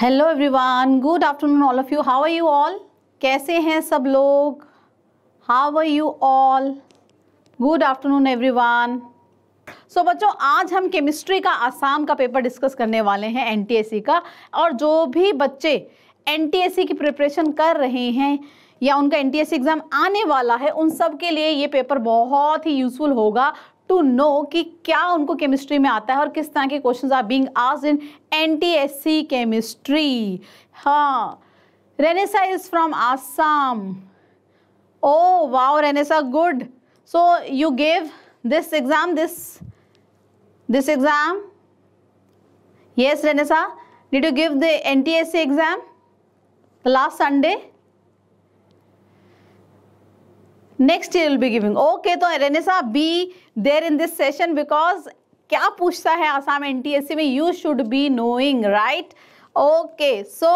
Hello everyone good afternoon all of you how are you all कैसे हैं सब लोग how are you all good afternoon everyone so बच्चों आज हम केमिस्ट्री का आसाम का पेपर डिस्कस करने वाले हैं एनटीएससी का और जो भी बच्चे एनटीएससी की प्रिपरेशन कर रहे हैं या उनका एनटीएससी एग्ज़ाम आने वाला है उन सब के लिए ये पेपर बहुत ही यूज़फुल होगा टू नो कि क्या उनको केमिस्ट्री में आता है और किस तरह के questions are being asked in NTSC chemistry हाँ Renesa is from Assam oh wow Renesa good so you gave this exam this this exam yes Renesa did you give the N T S C exam last Sunday next year will be giving okay तो Renesa be there in this session because क्या पूछता है Assam NTSC में you should be knowing right okay so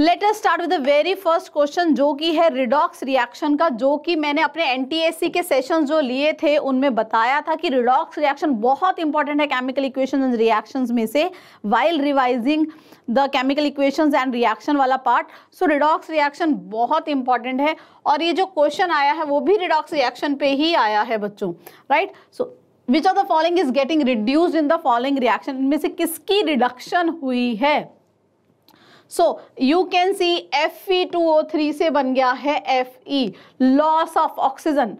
let us start with the very first question जो कि है redox reaction का जो कि मैंने अपने एनटीएससी के सेशन जो लिए थे उनमें बताया था कि रिडॉक्स रिएक्शन बहुत इंपॉर्टेंट है केमिकल इक्वेशन एंड रिएक्शन में से while revising the chemical equations and reaction वाला पार्ट सो रिडॉक्स रिएक्शन बहुत इंपॉर्टेंट है और ये जो क्वेश्चन आया है वो भी रिडॉक्स रिएक्शन पे ही आया है बच्चों right so which of the following is getting reduce in the following reaction इनमें से किसकी रिडक्शन हुई है so you can see F E two O three से बन गया है F E loss of oxygen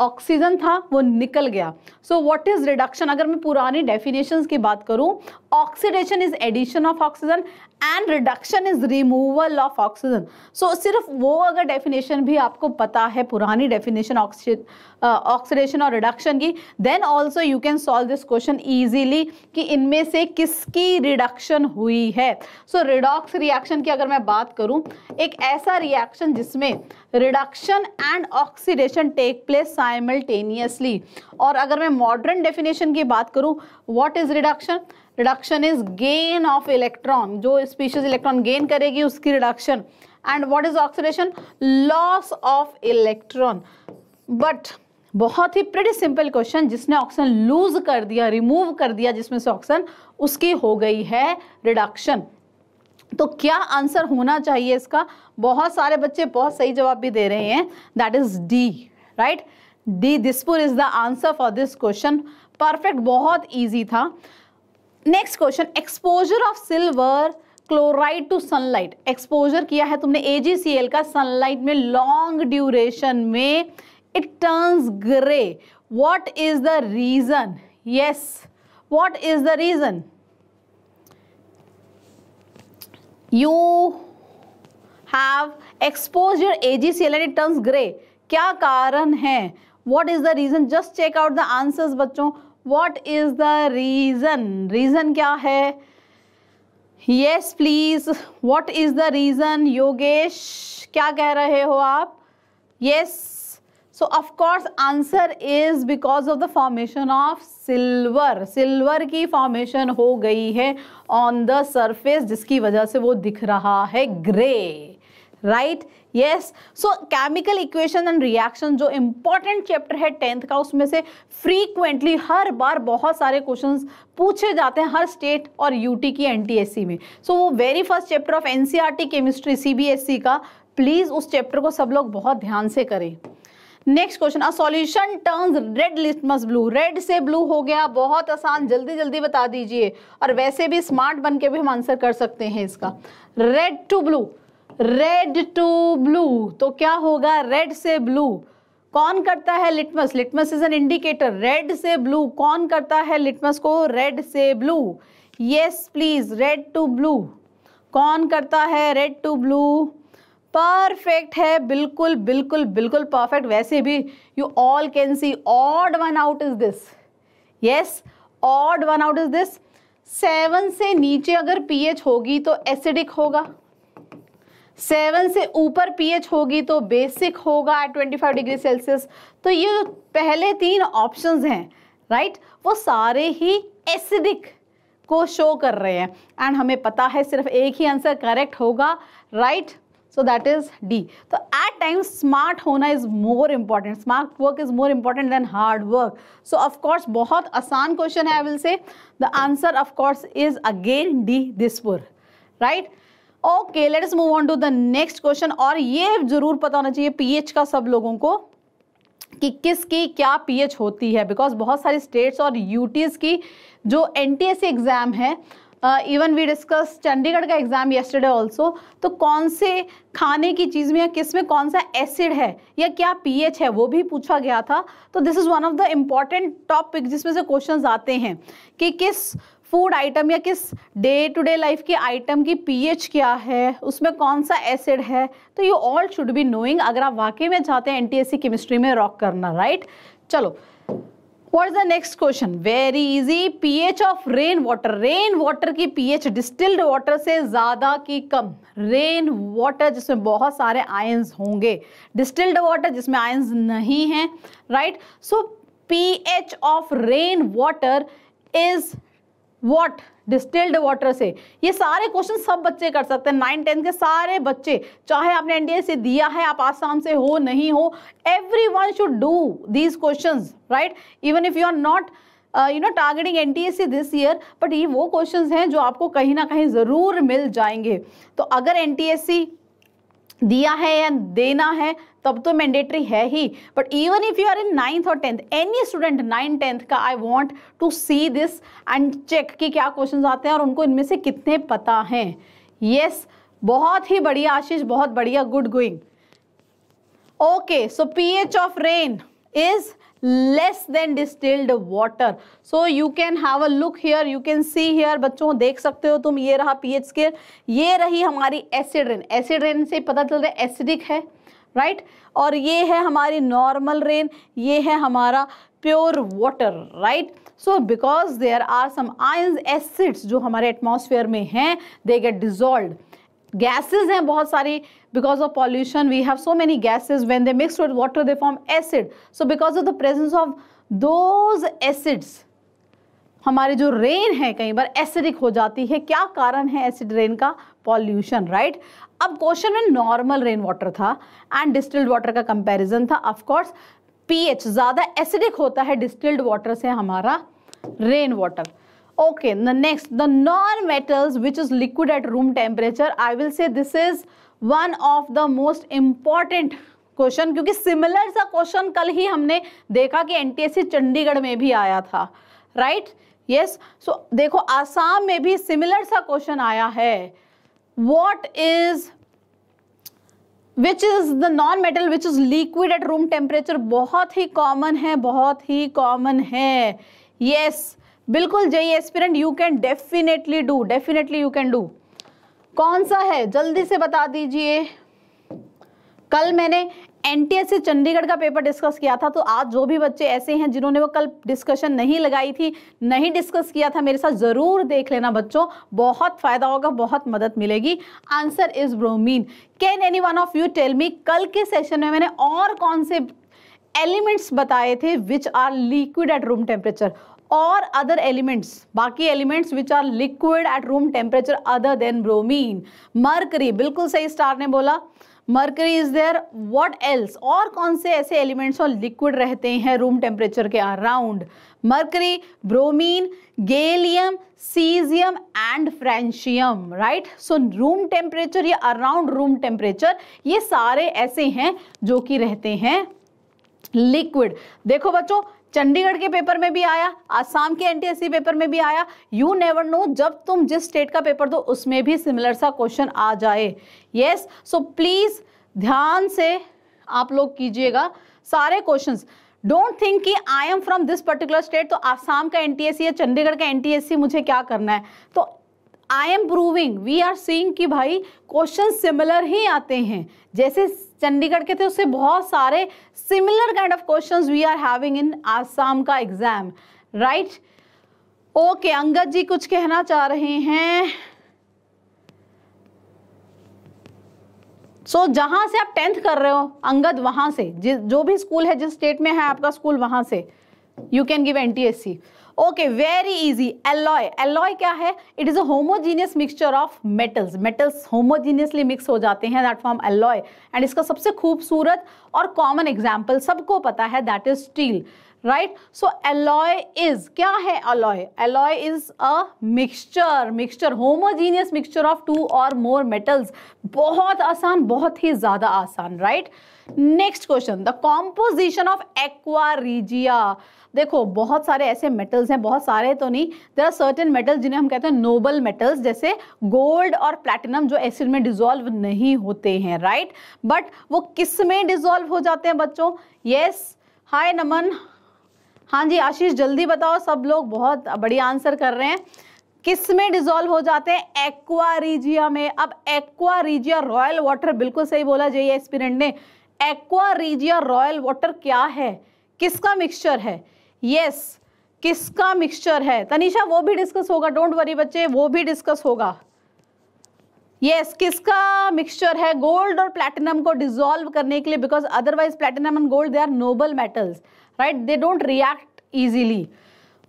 oxygen था वो निकल गया सो व्हाट इज रिडक्शन अगर मैं पुरानी डेफिनेशंस की बात करूं oxidation is addition of oxygen and reduction is removal of oxygen so सिर्फ वो अगर डेफिनेशन भी आपको पता है पुरानी डेफिनेशन ऑक्सीडेशन और रिडक्शन की then also you can solve this question easily कि इनमें से किसकी रिडक्शन हुई है सो रिडॉक्स रिएक्शन की अगर मैं बात करूँ एक ऐसा रिएक्शन जिसमें reduction and oxidation take place simultaneously और अगर मैं मॉडर्न डेफिनेशन की बात करूँ what is reduction reduction is gain of electron जो स्पीशीज इलेक्ट्रॉन गेन करेगी उसकी reduction and what is oxidation loss of electron but बहुत ही प्रेटी सिंपल क्वेश्चन जिसने ऑक्सीजन लूज कर दिया रिमूव कर दिया जिसमें से ऑक्सीजन उसकी हो गई है रिडक्शन तो क्या आंसर होना चाहिए इसका बहुत सारे बच्चे बहुत सही जवाब भी दे रहे हैं that is D right right? D Dispur is the answer for this question perfect बहुत ईजी था next question exposure of silver chloride to sunlight exposure किया है तुमने एजीसीएल का सनलाइट में लॉन्ग ड्यूरेशन में it turns grey what is the reason yes what is the reason you have exposure AgCl and it turns grey क्या कारण है what is the reason just check out the answers बच्चों what is the reason reason क्या है yes please what is the reason Yogesh क्या कह रहे हो आप yes so of course answer is because of the formation of silver silver की formation हो गई है ऑन द सरफेस जिसकी वजह से वो दिख रहा है grey right yes so chemical equation and reaction जो इंपॉर्टेंट चैप्टर है टेंथ का उसमें से फ्रीक्वेंटली हर बार बहुत सारे क्वेश्चंस पूछे जाते हैं हर स्टेट और यूटी की एनटीएससी में सो so, वो very first chapter of NCERT chemistry CBSE का प्लीज़ उस चैप्टर को सब लोग बहुत ध्यान से करें next question a solution turns red litmus blue red से ब्लू हो गया बहुत आसान जल्दी जल्दी बता दीजिए और वैसे भी स्मार्ट बन के भी हम आंसर कर सकते हैं इसका red to blue red to blue तो क्या होगा रेड से ब्लू कौन करता है litmus litmus is an indicator red से ब्लू कौन करता है लिटमस को रेड से blue yes please red to blue कौन करता है रेड टू ब्लू परफेक्ट है बिल्कुल बिल्कुल बिल्कुल परफेक्ट वैसे भी you all can see odd one out is this yes odd one out is this seven से नीचे अगर पीएच होगी तो एसिडिक होगा सेवन से ऊपर पीएच होगी तो बेसिक होगा ट्वेंटी फाइव डिग्री सेल्सियस तो ये जो पहले तीन ऑप्शंस हैं राइट वो सारे ही एसिडिक को शो कर रहे हैं एंड हमें पता है सिर्फ एक ही आंसर करेक्ट होगा right so that is D तो एट टाइम स्मार्ट होना is more important smart work is more important than hard work so of course बहुत आसान क्वेश्चन है I will say the answer of course is again D Dispur right okay let's move on to the next question और ये जरूर पता होना चाहिए pH का सब लोगों को कि किसकी क्या पीएच होती है बिकॉज बहुत सारी स्टेट्स और यूटीज की जो एनटीएससी एग्ज़ाम है इवन वी डिस्कस चंडीगढ़ का एग्ज़ाम येस्टरडे ऑल्सो तो कौन से खाने की चीज़ में या किस में कौन सा एसिड है या क्या पीएच है वो भी पूछा गया था तो this is one of the important topic जिसमें से क्वेश्चंस आते हैं कि किस फूड आइटम या किस डे टू डे लाइफ के आइटम की पीएच क्या है उसमें कौन सा एसिड है तो you all should be knowing अगर आप वाकई में चाहते हैं एनटीएससी केमिस्ट्री में रॉक करना राइट चलो what is the next question very easy pH of rain water rain water की पीएच डिस्टिल्ड वाटर से ज़्यादा की कम रेन वाटर जिसमें बहुत सारे आयन्स होंगे डिस्टिल्ड वाटर जिसमें आयन्स नहीं हैं right so H of rain water is what distilled water से ये सारे क्वेश्चन सब बच्चे कर सकते हैं नाइन टेंथ के सारे बच्चे चाहे आपने एनडीए से दिया है आप आसाम से हो नहीं हो everyone should do these question right even if you are not you know targeting N T S C this year but ये वो क्वेश्चन हैं जो आपको कहीं ना कहीं ज़रूर मिल जाएंगे तो अगर एन टी एस सी दिया है या देना है तब तो मैंडेटरी है ही but even if you are in ninth और tenth any student nine tenth का I want to see this and check कि क्या क्वेश्चन आते हैं और उनको इनमें से कितने पता हैं यस yes, बहुत ही बढ़िया आशीष बहुत बढ़िया good going okay so P H of rain is less than distilled water so you can have a look here you can see here बच्चों देख सकते हो तुम ये रहा पी एच स्केल ये रही हमारी एसिड रेन एसिड रेन से पता चल रहा है एसिडिक है राइट right? और ये है हमारी नॉर्मल रेन ये है हमारा pure water right so because there are some ions acids जो हमारे एटमॉस्फेयर में हैं दे गेट डिजॉल्व गैसेज हैं बहुत सारी because of pollution we have so many gases when they mix with water they form acid so because of the presence of those acids हमारी जो rain है कई बार एसिडिक हो जाती है क्या कारण है एसिड रेन का पॉल्यूशन राइट right? अब क्वेश्चन में नॉर्मल रेन वाटर था एंड डिस्टिल्ड वाटर का कंपैरिजन था ऑफ कोर्स पीएच ज़्यादा एसिडिक होता है डिस्टिल्ड वाटर से हमारा rain water okay the next the non metals which is liquid at room temperature I will say this is one of the most important question क्योंकि similar सा question कल ही हमने देखा कि एन चंडीगढ़ में भी आया था राइट यस सो देखो आसाम में भी सिमिलर सा क्वेश्चन आया है what is which is the non metal which is liquid at room temperature बहुत ही कॉमन है बहुत ही कॉमन है यस yes. बिल्कुल JEE aspirant you can definitely do definitely you can do कौन सा है जल्दी से बता दीजिए कल मैंने एन से चंडीगढ़ का पेपर डिस्कस किया था तो आज जो भी बच्चे ऐसे हैं जिन्होंने वो कल डिस्कशन नहीं लगाई थी नहीं डिस्कस किया था मेरे साथ ज़रूर देख लेना बच्चों बहुत फ़ायदा होगा बहुत मदद मिलेगी answer is bromine can any one of you tell me कल के सेशन में मैंने और कौन से एलिमेंट्स बताए थे which are liquid at room temperature और अदर एलिमेंट्स बाकी elements which are liquid at room temperature other than bromine mercury बिल्कुल सही स्टार ने बोला mercury is there what else और कौन से ऐसे एलिमेंट्स और लिक्विड रहते हैं रूम टेम्परेचर के around mercury bromine gallium cesium and francium right so room temperature या अराउंड रूम टेम्परेचर ये सारे ऐसे हैं जो कि रहते हैं लिक्विड देखो बच्चों चंडीगढ़ के पेपर में भी आया आसाम के एनटीएससी पेपर में भी आया यू नेवर नो जब तुम जिस स्टेट का पेपर दो उसमें भी सिमिलर सा क्वेश्चन आ जाए यस सो प्लीज़ ध्यान से आप लोग कीजिएगा सारे क्वेश्चंस डोंट थिंक कि I am from this particular state तो आसाम का एनटीएससी या चंडीगढ़ का एनटीएससी मुझे क्या करना है तो I am proving we are seeing कि भाई क्वेश्चन सिमिलर ही आते हैं जैसे चंडीगढ़ के थे उससे बहुत सारे similar kind of questions we are having in Assam का exam right okay Angad ji कुछ कहना चाह रहे हैं सो so, जहां से आप टेंथ कर रहे हो अंगद वहां से जो भी स्कूल है जिस स्टेट में है आपका स्कूल वहां से you can give N T S C okay very easy alloy alloy क्या है it is a homogeneous mixture of metals metals homogeneously mix हो जाते हैं दैट फॉर्म एलॉय एंड इसका सबसे खूबसूरत और कॉमन एग्जाम्पल सबको पता है that is steel right so alloy is क्या है alloy alloy is a mixture mixture homogeneous mixture of two और मोर मेटल्स बहुत आसान बहुत ही ज़्यादा आसान right next question the composition of aqua regia देखो बहुत सारे ऐसे मेटल्स हैं बहुत सारे तो नहीं देर आर सर्टेन मेटल्स जिन्हें हम कहते हैं नोबल मेटल्स जैसे गोल्ड और प्लैटिनम जो एसिड में डिजोल्व नहीं होते हैं राइट right? बट वो किस में डिजोल्व हो जाते हैं बच्चों येस हाय नमन हाँ जी आशीष जल्दी बताओ सब लोग बहुत बढ़िया आंसर कर रहे हैं किस में डिजोल्व हो जाते हैं एक्वा रिजिया में अब एक्वा रिजिया रॉयल वाटर बिल्कुल सही बोला जाइए एक्सपीरेंट ने एक्वा रिजिया रॉयल वाटर क्या है किसका मिक्सचर है यस yes, किसका मिक्सचर है तनिषा वो भी डिस्कस होगा डोंट वरी बच्चे वो भी डिस्कस होगा यस yes, किसका मिक्सचर है गोल्ड और प्लेटिनम को डिजोल्व करने के लिए because otherwise platinum and gold they are noble metals right they don't react easily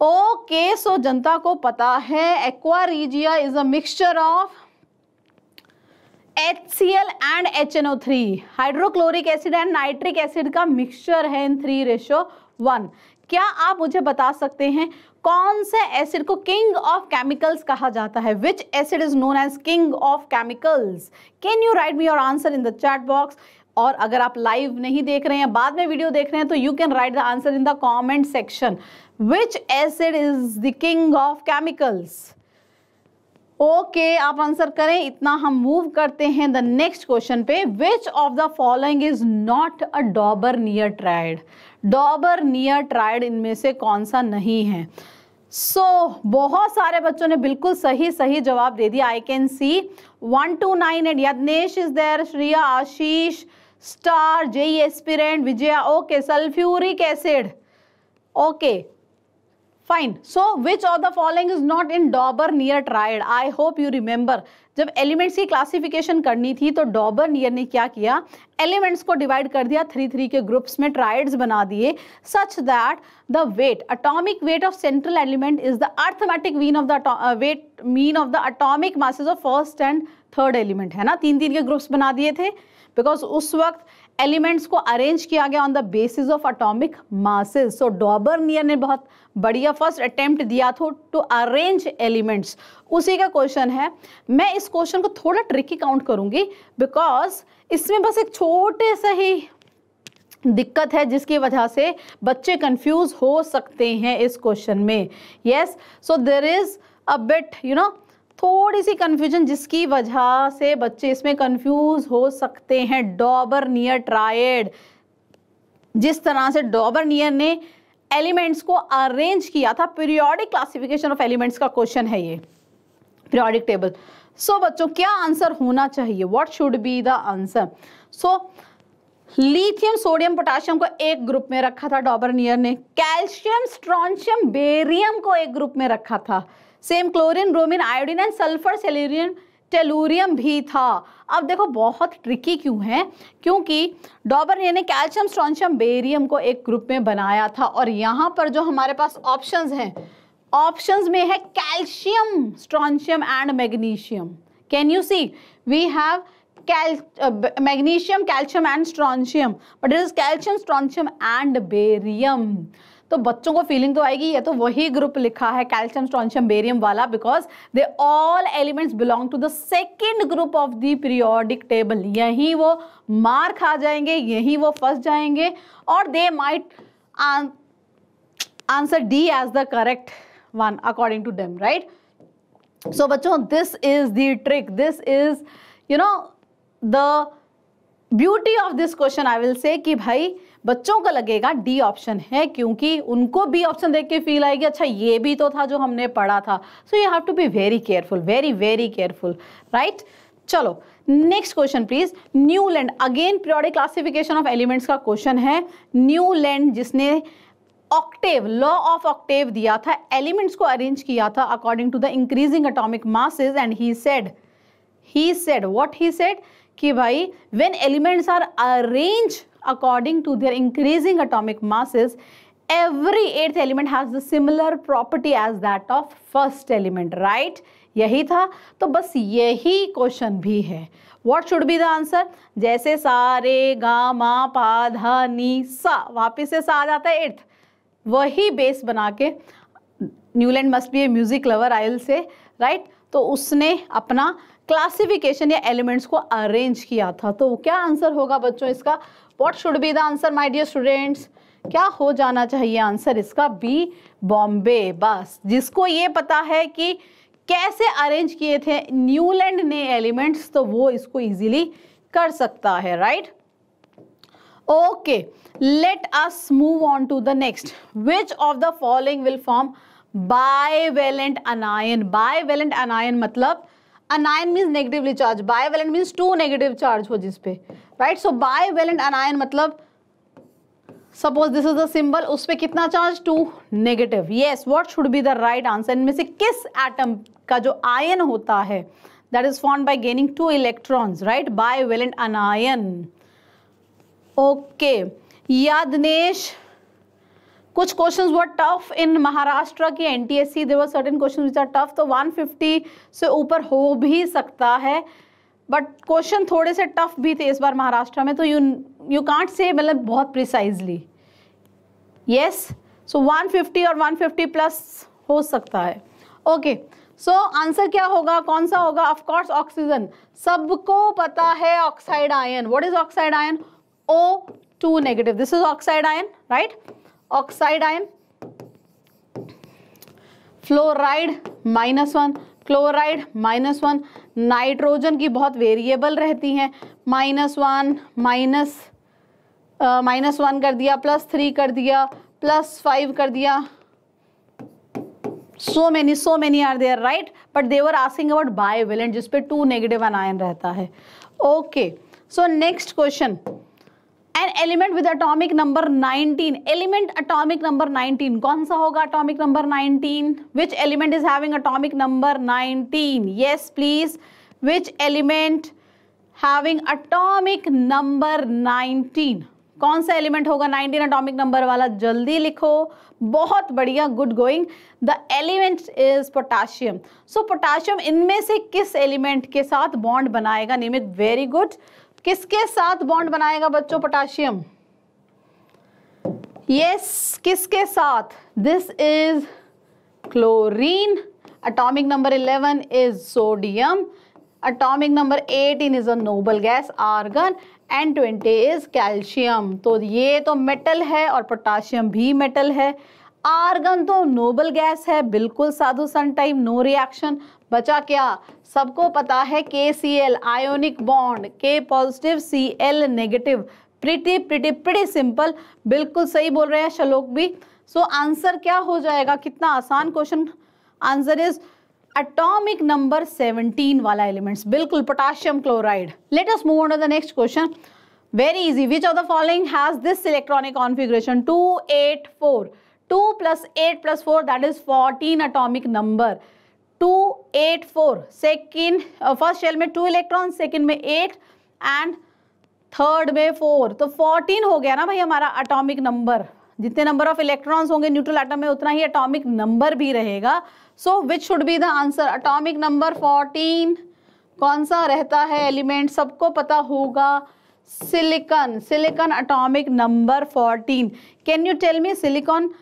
okay so जनता को पता है aqua regia is a mixture of H C L and H N O three hydrochloric acid and nitric acid का mixture है इन three ratio one क्या आप मुझे बता सकते हैं कौन से एसिड को किंग ऑफ केमिकल्स कहा जाता है which acid is known as king of chemicals can you write me your answer in the chat box और अगर आप लाइव नहीं देख रहे हैं बाद में वीडियो देख रहे हैं तो you can write the answer in the comment section which acid is the king of chemicals okay okay, आप आंसर करें इतना हम मूव करते हैं द नेक्स्ट क्वेश्चन पे which of the following is not a Dobereiner triad Dobereiner triad इनमें से कौन सा नहीं है सो so, बहुत सारे बच्चों ने बिल्कुल सही सही जवाब दे दिया I can see one two nine eight Yagnesh is there Shriya Ashish star JEE aspirant Vijaya okay sulphuric acid okay fine so which of the following is not in Dobereiner triad I hope you remember जब elements की classification करनी थी तो Dabur Dobereiner ने क्या किया elements को divide कर दिया थ्री थ्री के ग्रुप्स में ट्राइड्स बना दिए such that the weight atomic weight of central element is the arithmetic mean of the weight mean of the atomic masses of first and third element है ना तीन तीन के ग्रुप्स बना दिए थे बिकॉज उस वक्त एलिमेंट्स को अरेंज किया गया on the basis of atomic masses so Dobereiner ने बहुत बढ़िया फर्स्ट अटेम्प्ट दिया था टू अरेंज एलिमेंट्स उसी का क्वेश्चन है मैं इस क्वेश्चन को थोड़ा ट्रिकी काउंट करूंगी बिकॉज इसमें बस एक छोटे से ही दिक्कत है जिसकी वजह से बच्चे कंफ्यूज हो सकते हैं इस क्वेश्चन में yes so there is a bit you know थोड़ी सी कन्फ्यूजन जिसकी वजह से बच्चे इसमें कन्फ्यूज हो सकते हैं डॉबर नियर ट्रायड जिस तरह से डॉबर नियर ने एलिमेंट्स को अरेंज किया था पीरियोडिक क्लासिफिकेशन ऑफ एलिमेंट्स का क्वेश्चन है ये पीरियोडिक टेबल सो बच्चों क्या आंसर होना चाहिए what should be the answer so lithium sodium potassium को एक ग्रुप में रखा था डॉबरनियर ने कैल्शियम स्ट्रॉन्शियम बेरियम को एक ग्रुप में रखा था same chlorine bromine iodine and sulphur selenium tellurium भी था अब देखो बहुत ट्रिकी क्यों है क्योंकि डॉबर ने कैल्शियम स्ट्रॉन्शियम बेरियम को एक ग्रुप में बनाया था और यहाँ पर जो हमारे पास ऑप्शंस हैं ऑप्शंस में है calcium strontium and magnesium can you see we have cal magnesium calcium and strontium but it is calcium strontium and barium तो बच्चों को फीलिंग तो आएगी ये तो वही ग्रुप लिखा है कैल्शियम स्ट्रॉन्शियम बेरियम वाला because they all elements belong to the second group of the periodic table यहीं वो मार खा जाएंगे यहीं वो फंस जाएंगे और they might answer D as the correct one according to them right so बच्चों this is the trick this is you know the beauty of this question I will say कि भाई बच्चों का लगेगा डी ऑप्शन है क्योंकि उनको B option देख के फील आएगी अच्छा ये भी तो था जो हमने पढ़ा था so you have to be very careful very very careful right चलो next question please Newlands again periodic classification of elements का क्वेश्चन है न्यूलैंड जिसने ऑक्टेव लॉ ऑफ ऑक्टेव दिया था एलिमेंट्स को अरेंज किया था according to the increasing atomic masses and he said he said what he said कि भाई when elements are arrange according to their increasing atomic masses every eighth element has the similar property as that of first element right यही था तो बस यही question भी है what should be the answer जैसे सारे गा मा पा धा नी सा वापिस से सा आ जाता है एट्थ वही बेस बना के Newlands must be a music lover I'll say right तो उसने अपना क्लासिफिकेशन या एलिमेंट्स को अरेंज किया था तो क्या आंसर होगा बच्चों इसका what should be the answer my dear students क्या हो जाना चाहिए आंसर इसका बी बॉम्बे बस जिसको ये पता है कि कैसे अरेंज किए थे न्यूलैंड ने एलिमेंट्स तो वो इसको इजीली कर सकता है right okay let us move on to the next which of the following will form valent anion bivalent anion मतलब anion means negatively charge bivalent means two negative charge हो जिसपे right so bivalent anion मतलब suppose this is the symbol उस पर कितना charge two negative yes what should be the right answer इनमें से किस एटम का जो आयन होता है that is form by gaining two electrons right bivalent anion okay Yadnesh कुछ questions were tough in Maharashtra की NTSC there were certain question which are tough तो 150 से ऊपर हो भी सकता है बट क्वेश्चन थोड़े से टफ भी थे इस बार महाराष्ट्र में तो यू यू कांट से मतलब बहुत प्रिसाइजली यस सो 150 और 150 प्लस हो सकता है okay okay. So so, answer क्या होगा कौन सा होगा ऑफकोर्स ऑक्सीजन सबको पता है oxide ion what is oxide ion O two negative this is oxide ion right oxide ion fluoride minus one chloride minus one nitrogen की बहुत वेरिएबल रहती हैं minus one minus minus one कर दिया plus three कर दिया plus five कर दिया so many so many are there right but they're asking about bivalent जिसपे टू नेगेटिव आयन रहता है okay so next question an element with atomic number 19 element atomic number 19 कौन सा होगा atomic number 19 which element is having atomic number 19 yes please which element having atomic number 19 कौन सा element होगा 19 atomic number वाला जल्दी लिखो बहुत बढ़िया good going the element is potassium so potassium इनमें से किस एलिमेंट के साथ बॉन्ड बनाएगा निमित वेरी गुड किसके साथ बॉन्ड बनाएगा बच्चों पोटाशियम यस किसके साथ this is chlorine atomic number 11 is sodium atomic number 18 is a noble gas argon and 20 is calcium तो ये तो मेटल है और पोटाशियम भी मेटल है आर्गन तो नोबल गैस है बिल्कुल साधु सन टाइम नो रिएक्शन बचा क्या सबको पता है K C L ionic bond K positive C L negative pretty pretty pretty simple बिल्कुल सही बोल रहे हैं शलोक भी सो so, आंसर क्या हो जाएगा कितना आसान question answer is atomic number 17 वाला एलिमेंट्स बिल्कुल potassium chloride let us move on to the next question very easy which of the following has this electronic configuration 284 2 plus eight plus four that is 14 atomic number two eight four second first shell में two electron second में eight and third में four तो fourteen हो गया ना भाई हमारा atomic number जितने नंबर ऑफ इलेक्ट्रॉन्स होंगे न्यूट्रल आइटम में उतना ही अटोमिक नंबर भी रहेगा so which should be the answer atomic number fourteen कौन सा रहता है एलिमेंट सबको पता होगा silicon silicon atomic number fourteen can you tell me silicon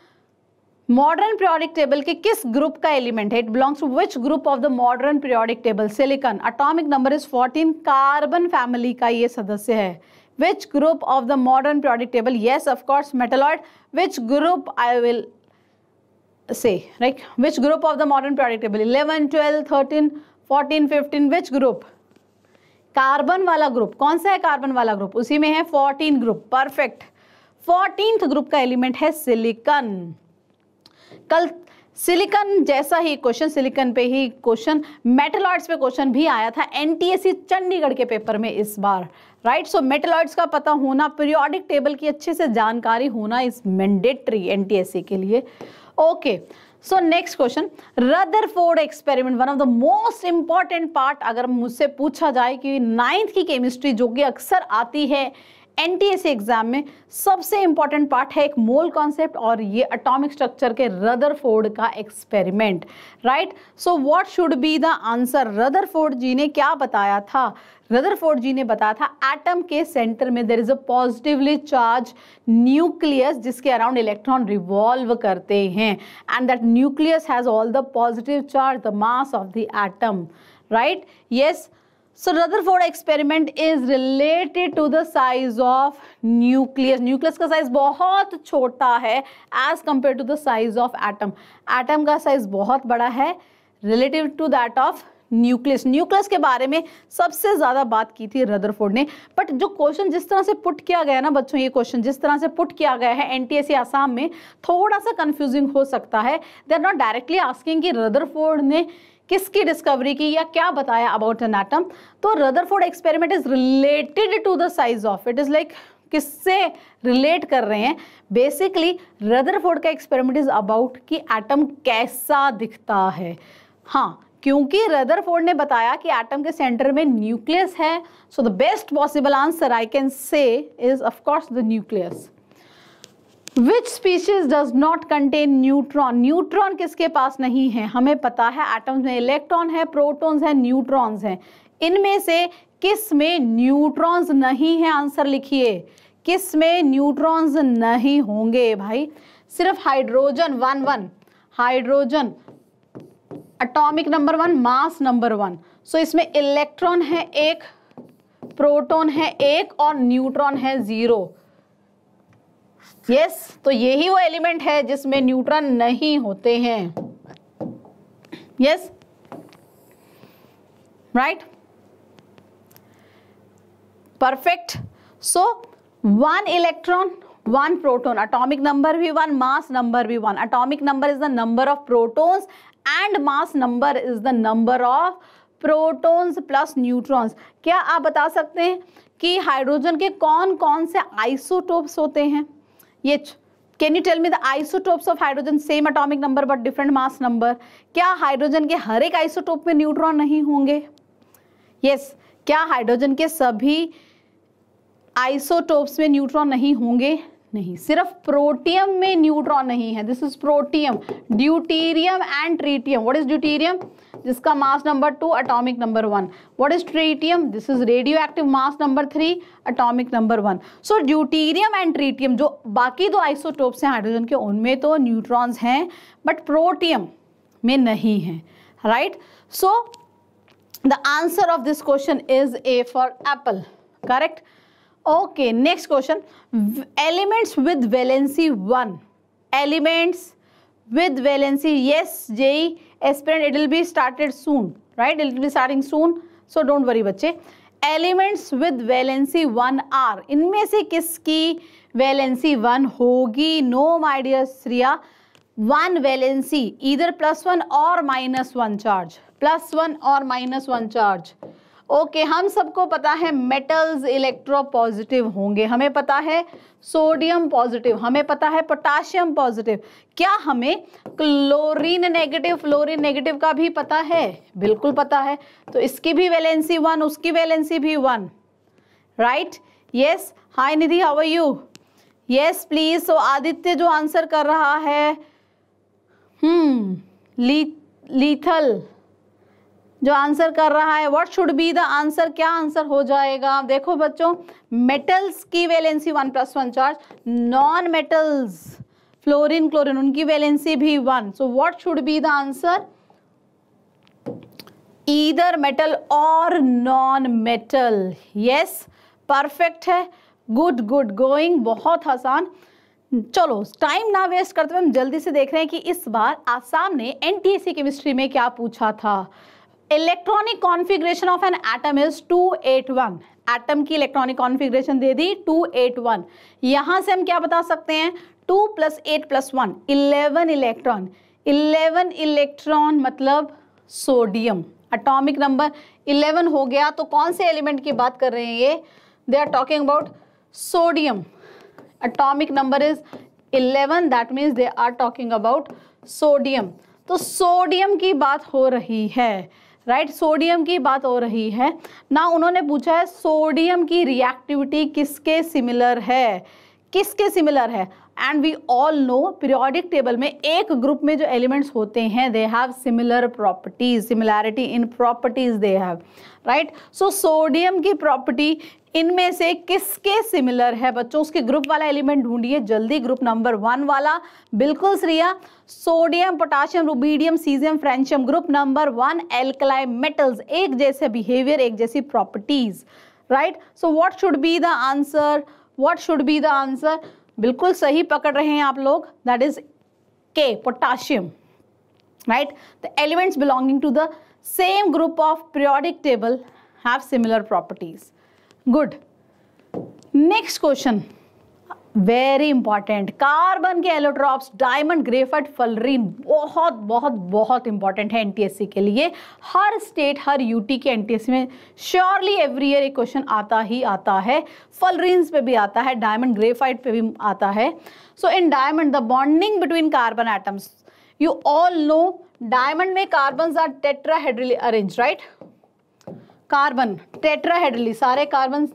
modern periodic table के किस ग्रुप का एलिमेंट है it belongs to which group of the modern periodic table silicon atomic number is 14 carbon family का ये सदस्य है विच group of the modern periodic table yes of course metalloid which group I will say right which group of the modern periodic table eleven twelve thirteen fourteen fifteen which group carbon वाला group कौन सा है carbon वाला group उसी में है fourteen group perfect fourteen group का element है सिलिकन कल सिलिकन जैसा ही क्वेश्चन सिलिकन पे ही क्वेश्चन मेटलॉइड्स पे क्वेश्चन भी आया था एनटीएसी चंडीगढ़ के पेपर में इस बार राइट सो मेटलॉइड्स का पता होना पीरियोडिक टेबल की अच्छे से जानकारी होना इस मैंडेटरी एनटीएसी के लिए okay so next question Rutherford experiment one of the most important part अगर मुझसे पूछा जाए कि नाइन्थ की केमिस्ट्री जो कि अक्सर आती है एनटीएसी एग्जाम में सबसे इंपॉर्टेंट पार्ट है एक मोल कॉन्सेप्ट और ये अटोमिक स्ट्रक्चर के रदरफोर्ड का experiment right so what should be the answer Rutherford ji ने क्या बताया था रदरफोर्ड जी ने बताया था एटम के सेंटर में there is a positively charge nucleus जिसके अराउंड इलेक्ट्रॉन रिवॉल्व करते हैं and that nucleus has all the positive charge the mass of the atom right yes so Rutherford experiment is related to the size of nucleus nucleus का size बहुत छोटा है as compare to the size of atom atom का size बहुत बड़ा है relative to that of nucleus nucleus के बारे में सबसे ज़्यादा बात की थी रदरफोर्ड ने बट जो क्वेश्चन जिस तरह से पुट किया गया ना बच्चों ये क्वेश्चन जिस तरह से पुट किया गया है एनटीएससी आसाम में थोड़ा सा कंफ्यूजिंग हो सकता है they are not directly asking कि रदरफोर्ड ने किसकी डिस्कवरी की या क्या बताया अबाउट एन एटम तो Rutherford experiment is related to the size of it is like किससे रिलेट कर रहे हैं बेसिकली रदरफोर्ड का एक्सपेरिमेंट इज अबाउट कि एटम कैसा दिखता है हाँ क्योंकि रदरफोर्ड ने बताया कि एटम के सेंटर में न्यूक्लियस है so the best possible answer I can say is of course the nucleus which species does not contain neutron neutron किसके पास नहीं है हमें पता है एटम्स में इलेक्ट्रॉन है प्रोटॉन्स हैं न्यूट्रॉन्स हैं इनमें से किस में न्यूट्रॉन्स नहीं है आंसर लिखिए किस में न्यूट्रॉन्स नहीं होंगे भाई सिर्फ hydrogen one one hydrogen atomic number one mass number one so इसमें इलेक्ट्रॉन है एक प्रोटोन है एक और न्यूट्रॉन है ज़ीरो यस yes, तो यही वो एलिमेंट है जिसमें न्यूट्रॉन नहीं होते हैं yes right perfect so one electron one proton atomic number भी वन मास नंबर भी one atomic number is the number of protons and mass number is the number of protons plus neutrons क्या आप बता सकते हैं कि hydrogen के कौन कौन से आइसोटोप्स होते हैं ये can you tell me the isotopes of hydrogen same atomic number but different mass number क्या हाइड्रोजन के हर एक आइसोटोप में न्यूट्रॉन नहीं होंगे यस yes, क्या हाइड्रोजन के सभी आइसोटोप्स में न्यूट्रॉन नहीं होंगे नहीं सिर्फ प्रोटियम में न्यूट्रॉन नहीं है this is protium deuterium and tritium what is deuterium जिसका mass number two atomic number one what is tritium this is radioactive mass number three atomic number one so deuterium and tritium जो बाकी दो isotopes हैं hydrogen के उनमें तो neutrons हैं but protium में नहीं है right so the answer of this question is a for apple correct okay next question elements with valency one elements with valency yes JEE aspirant it will be started soon right it will be starting soon so don't worry बच्चे elements with valency one are इनमें से किसकी valency one होगी no my dear Shriya one valency इधर plus one और minus one charge plus one और minus one charge okay हम सबको पता है मेटल्स इलेक्ट्रो पॉजिटिव होंगे हमें पता है सोडियम पॉजिटिव हमें पता है पोटाशियम पॉजिटिव क्या हमें क्लोरीन नेगेटिव फ्लोरीन नेगेटिव का भी पता है बिल्कुल पता है तो इसकी भी वैलेंसी वन उसकी वैलेंसी भी one right yes hi Nidhi how are you yes please so Aditya जो आंसर कर रहा है हम्म ली लीथल जो आंसर कर रहा है what should be the answer क्या आंसर हो जाएगा देखो बच्चों मेटल्स की valency one plus one charge non metals fluorine chlorine उनकी वैलेंसी भी one so what should be the answer either metal और नॉन मेटल यस परफेक्ट है गुड गुड गोइंग बहुत आसान चलो टाइम ना वेस्ट करते हुए हम जल्दी से देख रहे हैं कि इस बार आसाम ने एनटीएसी केमिस्ट्री में क्या पूछा था electronic configuration of an atom is 281 atom की इलेक्ट्रॉनिक कॉन्फिग्रेशन दे दी 281 यहां से हम क्या बता सकते हैं 2 plus eight plus one eleven electron eleven electron मतलब सोडियम अटोमिक नंबर 11 हो गया तो कौन से एलिमेंट की बात कर रहे हैं ये they are talking about sodium atomic number is 11 that means they are talking about sodium तो सोडियम की बात हो रही है राइट सोडियम की बात हो रही है ना उन्होंने पूछा है सोडियम की रिएक्टिविटी किसके सिमिलर है किसके सिमिलर है and we all know periodic table में एक ग्रुप में जो एलिमेंट्स होते हैं they have similar properties similarity in properties they have right so sodium की प्रॉपर्टी इनमें से किसके सिमिलर है बच्चों उसके ग्रुप वाला एलिमेंट ढूंढिए जल्दी ग्रुप नंबर वन वाला बिल्कुल Shriya sodium potassium rubidium caesium francium group number one alkali metals एक जैसे बिहेवियर एक जैसी properties right so what should be the answer what should be the answer बिल्कुल सही पकड़ रहे हैं आप लोग that is K potassium right the elements belonging to the same group of periodic table have similar properties good next question very important carbon के allotropes diamond graphite fullerene बहुत बहुत बहुत इंपॉर्टेंट है एनटीएससी के लिए हर स्टेट हर UT के एनटीएससी में श्योरली एवरी ईयर एक क्वेश्चन आता ही आता है फलरीन्स पे भी आता है डायमंड ग्रेफाइट पे भी आता है so in diamond the bonding between carbon atoms you all know diamond में carbon are tetrahedrally arrange right carbon tetrahedrally सारे कार्बन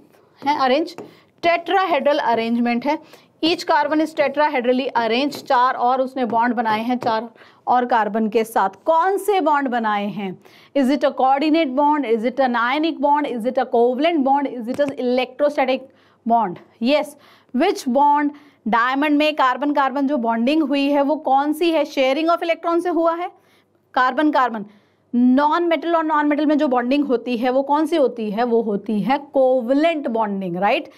हैं अरेंज टेट्राहेड्रल अरेंजमेंट है each carbon is tetrahedrally arrange चार और उसने बॉन्ड बनाए हैं चार और कार्बन के साथ कौन से बॉन्ड बनाए हैं is it a coordinate bond is it an ionic bond is it a covalent bond is it a electrostatic bond yes which bond diamond में कार्बन कार्बन जो बॉन्डिंग हुई है वो कौन सी है शेयरिंग ऑफ इलेक्ट्रॉन से हुआ है कार्बन कार्बन नॉन मेटल और नॉन मेटल में जो बॉन्डिंग होती है वो कौन सी होती है वो होती है कोवलेंट बॉन्डिंग राइट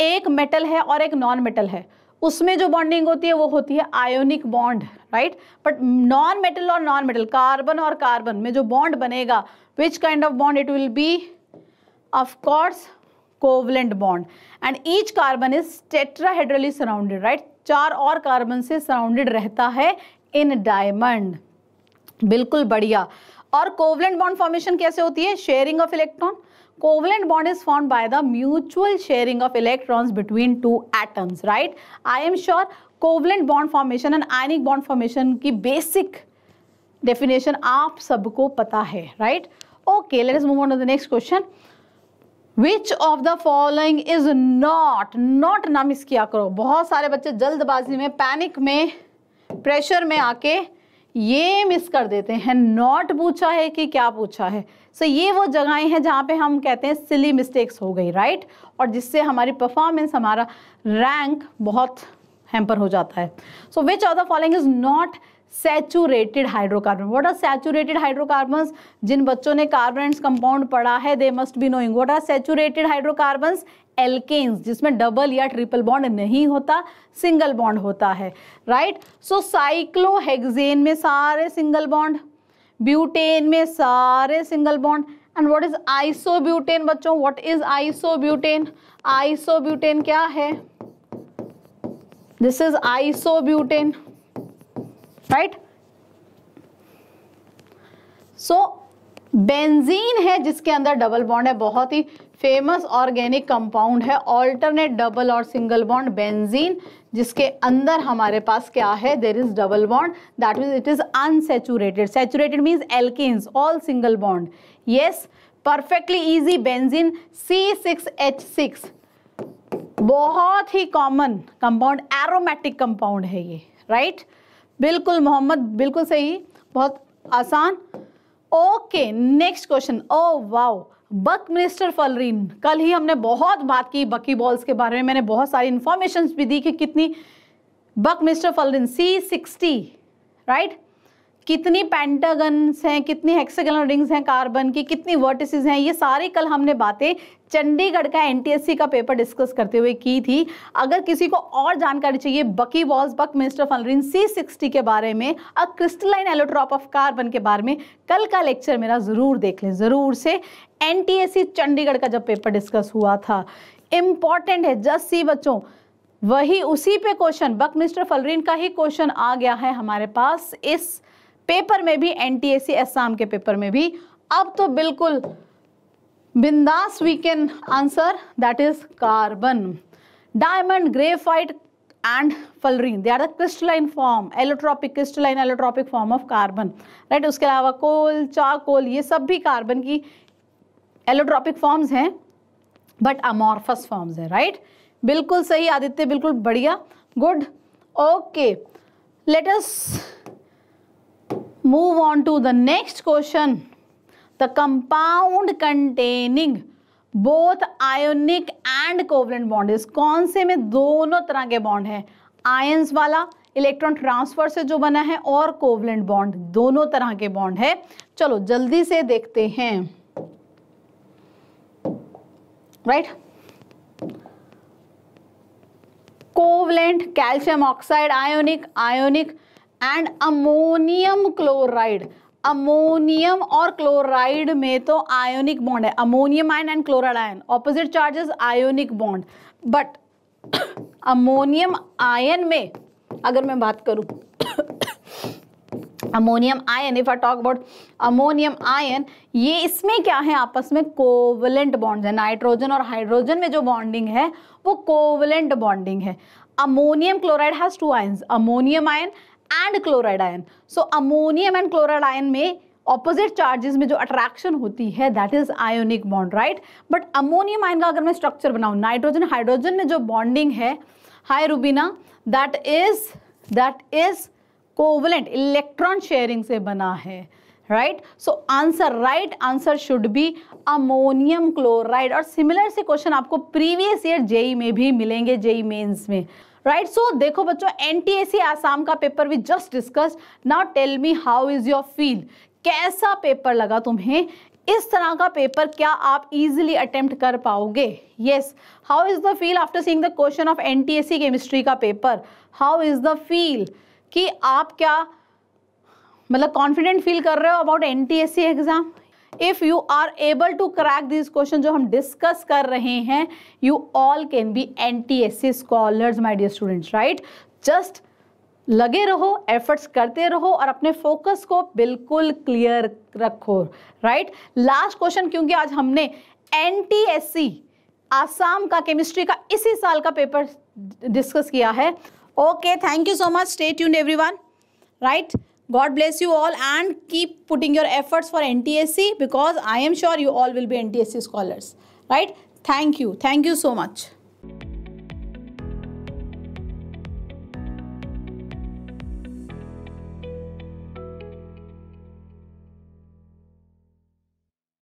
एक मेटल है और एक नॉन मेटल है उसमें जो बॉन्डिंग होती है वो होती है ionic bond right but non metal और नॉन मेटल कार्बन और कार्बन में जो बॉन्ड बनेगा which kind of bond it will be of course covalent bond and each carbon is tetrahedrally surrounded right चार और कार्बन से सराउंडेड रहता है इन डायमंड बिल्कुल बढ़िया और कोवलेंट बॉन्ड फॉर्मेशन कैसे होती है sharing of electron covalent bond is form by the mutual sharing of electrons between two atoms right I am sure covalent bond formation and ionic bond formation की basic definition आप सबको पता है right okay let is move on to the next question Which of the following is not not ना miss किया बहुत सारे बच्चे जल्दबाजी में पैनिक में प्रेशर में आके ये मिस कर देते हैं नॉट पूछा है कि क्या पूछा है सो so, ये वो जगहें हैं जहाँ पे हम कहते हैं सिली मिस्टेक्स हो गई राइट right? और जिससे हमारी परफॉर्मेंस हमारा रैंक बहुत हैम्पर हो जाता है so which of the following is not saturated hydrocarbon what are saturated hydrocarbon जिन बच्चों ने कार्बन कंपाउंड पढ़ा है they must be knowing what are saturated hydrocarbon alkanes जिसमें डबल या ट्रिपल बॉन्ड नहीं होता सिंगल बॉन्ड होता है राइट सो साइक्लोहेगेन में सारे सिंगल बॉन्ड ब्यूटेन में सारे single bond and what is isobutane बच्चों व्हाट इज आइसोब्यूटेन आइसोब्यूटेन क्या है this is isobutane right so benzene है जिसके अंदर डबल बॉन्ड है बहुत ही फेमस ऑर्गेनिक कंपाउंड है ऑल्टरनेट डबल और सिंगल बॉन्ड बेंजीन जिसके अंदर हमारे पास क्या है there is double bond that mean it is unsaturated saturated means alkenes all single bond yes perfectly easy benzene C six H six बहुत ही कॉमन कंपाउंड एरोमेटिक कंपाउंड है ये राइट right? बिल्कुल मोहम्मद बिल्कुल सही बहुत आसान okay next question oh wow buckminsterfullerene कल ही हमने बहुत बात की बकी बॉल्स के बारे में मैंने बहुत सारी इंफॉर्मेशन भी दी कि कितनी buckminsterfullerene C sixty right कितनी पेंटागन्स हैं कितनी हेक्सागन रिंग्स हैं कार्बन की कितनी वर्टिसेस हैं ये सारी कल हमने बातें चंडीगढ़ का एनटीएससी का पेपर डिस्कस करते हुए की थी अगर किसी को और जानकारी चाहिए buckyballs buckminsterfullerene C sixty के बारे में और क्रिस्टलाइन एलोट्रॉप ऑफ कार्बन के बारे में कल का लेक्चर मेरा ज़रूर देख लें ज़रूर से एनटीएसी चंडीगढ़ का जब पेपर डिस्कस हुआ था इम्पॉर्टेंट है जस्ट सी बच्चों वही उसी पे क्वेश्चन बक मिस्टर फलरीन का ही क्वेश्चन आ गया है हमारे पास इस पेपर में भी एनटीएसी एसाम के पेपर में भी अब तो बिल्कुल बिंदास we can answer that is carbon diamond graphite and fullerene they are the crystalline form allotropic crystalline allotropic form of carbon right उसके अलावा कोल चारकोल ये सब भी कार्बन की एलोट्रॉपिक फॉर्म्स हैं बट अमॉर्फस फॉर्म्स हैं राइट बिल्कुल सही आदित्य बिल्कुल बढ़िया good okay let's move on to the next question the compound containing both ionic and covalent bond is कौन से में दोनों तरह के बॉन्ड हैं आयंस वाला इलेक्ट्रॉन ट्रांसफर से जो बना है और कोवलेंट बॉन्ड दोनों तरह के बॉन्ड है चलो जल्दी से देखते हैं right covalent calcium oxide ionic ionic and ammonium chloride ammonium और क्लोराइड में तो आयोनिक बॉन्ड है ammonium ion and chloride ion opposite charges ionic bond but ammonium ion में अगर मैं बात करूं ammonium ion if I talk about ammonium ion ये इसमें क्या है आपस में कोवलेंट बॉन्ड है नाइट्रोजन और हाइड्रोजन में जो बॉन्डिंग है वो कोवलेंट बॉन्डिंग है ammonium chloride has two ion ammonium ion and chloride ion so ammonium and chloride ion में ऑपोजिट चार्जेस में जो अट्रैक्शन होती है that is ionic bond right but ammonium ion का अगर मैं स्ट्रक्चर बनाऊँ नाइट्रोजन हाइड्रोजन में जो बॉन्डिंग है hi Rubina that is that is covalent electron sharing से बना है right so answer right answer should be ammonium chloride और सिमिलर से क्वेश्चन आपको प्रीवियस ईयर जेई में भी मिलेंगे जेई मेंस e में राइट right? सो so, देखो बच्चों एनटीएसी आसाम का paper we just discuss now tell me how is your feel कैसा पेपर लगा तुम्हें इस तरह का पेपर क्या आप इजिली अटेम्प्ट कर पाओगे yes how is the feel after seeing the question of NTSC chemistry का paper how is the feel कि आप क्या मतलब कॉन्फिडेंट फील कर रहे हो about N T S C exam if you are able to crack this question जो हम डिस्कस कर रहे हैं you all can be N T S C scholar my dear students right just लगे रहो एफर्ट्स करते रहो और अपने फोकस को बिल्कुल क्लियर रखो राइट लास्ट क्वेश्चन क्योंकि आज हमने N T S C Assam का केमिस्ट्री का इसी साल का पेपर डिस्कस किया है Okay, thank you so much. Stay tuned everyone. Right? God bless you all and keep putting your efforts for NTSC because I am sure you all will be NTSC scholars. Right? Thank you. Thank you so much.